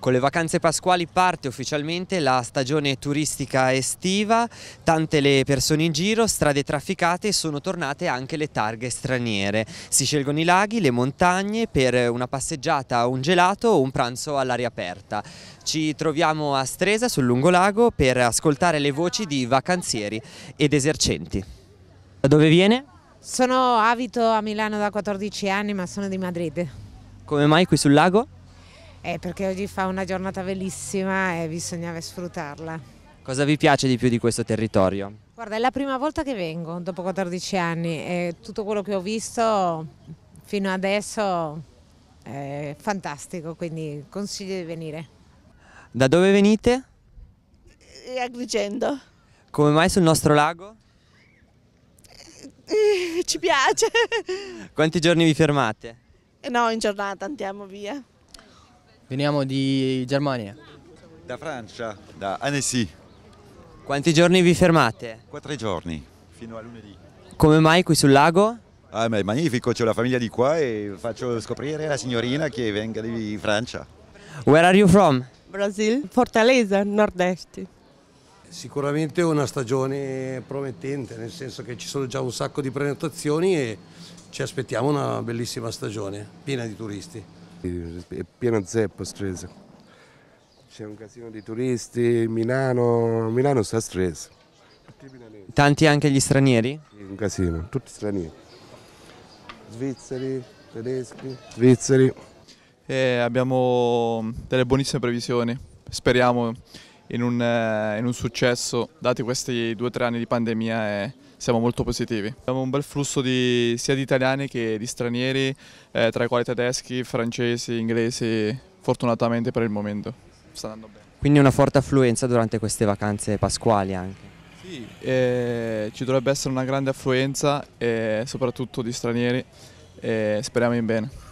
Con le vacanze pasquali parte ufficialmente la stagione turistica estiva, tante le persone in giro, strade trafficate e sono tornate anche le targhe straniere. Si scelgono i laghi, le montagne per una passeggiata, un gelato o un pranzo all'aria aperta. Ci troviamo a Stresa sul lungolago per ascoltare le voci di vacanzieri ed esercenti. Da dove viene? Sono abito a Milano da 14 anni ma sono di Madrid. Come mai qui sul lago? Eh, perché oggi fa una giornata bellissima e bisognava sfruttarla. Cosa vi piace di più di questo territorio? Guarda, è la prima volta che vengo dopo 14 anni e tutto quello che ho visto fino adesso è fantastico, quindi consiglio di venire. Da dove venite? Eh, Agrigento. Come mai sul nostro lago? Eh, eh, ci piace. Quanti giorni vi fermate? No, in giornata andiamo via. Veniamo di Germania. Da Francia, da Annecy. Quanti giorni vi fermate? Quattro giorni, fino a lunedì. Come mai qui sul lago? Ah, ma è magnifico, ho la famiglia di qua e faccio scoprire la signorina che venga di Francia. Where are you from? Brasil, Fortaleza, nord-est. Sicuramente una stagione promettente, nel senso che ci sono già un sacco di prenotazioni e ci aspettiamo una bellissima stagione, piena di turisti. È pieno zeppo Stresa. C'è un casino di turisti, Milano, Milano sta stresa. Tanti anche gli stranieri? Sì, un casino, tutti stranieri. Svizzeri, tedeschi, svizzeri. E eh, abbiamo delle buonissime previsioni, speriamo in un, eh, in un successo, dati questi due o tre anni di pandemia. E siamo molto positivi. Abbiamo un bel flusso di, sia di italiani che di stranieri, eh, tra i quali tedeschi, francesi, inglesi, fortunatamente per il momento. Sta andando bene. Quindi una forte affluenza durante queste vacanze pasquali anche. Sì, eh, ci dovrebbe essere una grande affluenza, eh, soprattutto di stranieri, e eh, speriamo in bene.